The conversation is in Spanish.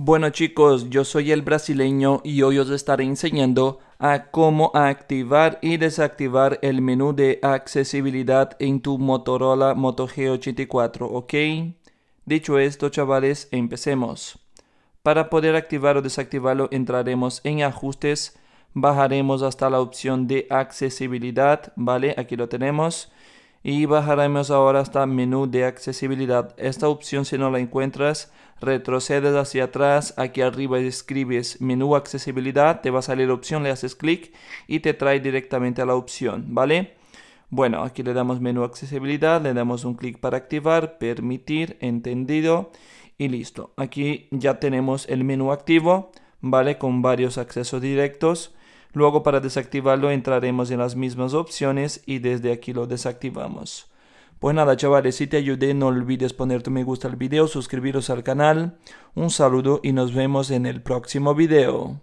Bueno chicos, yo soy el brasileño y hoy os estaré enseñando a cómo activar y desactivar el menú de accesibilidad en tu Motorola Moto G84, ¿ok? Dicho esto chavales, empecemos. Para poder activar o desactivarlo entraremos en ajustes, bajaremos hasta la opción de accesibilidad, ¿vale? Aquí lo tenemos y bajaremos ahora hasta menú de accesibilidad. Esta opción si no la encuentras, retrocedes hacia atrás, aquí arriba escribes menú accesibilidad, te va a salir la opción, le haces clic y te trae directamente a la opción, ¿vale? Bueno, aquí le damos menú accesibilidad, le damos un clic para activar, permitir, entendido y listo. Aquí ya tenemos el menú activo, ¿vale? Con varios accesos directos Luego para desactivarlo entraremos en las mismas opciones y desde aquí lo desactivamos. Pues nada chavales, si te ayudé no olvides poner tu me gusta al video, suscribiros al canal. Un saludo y nos vemos en el próximo video.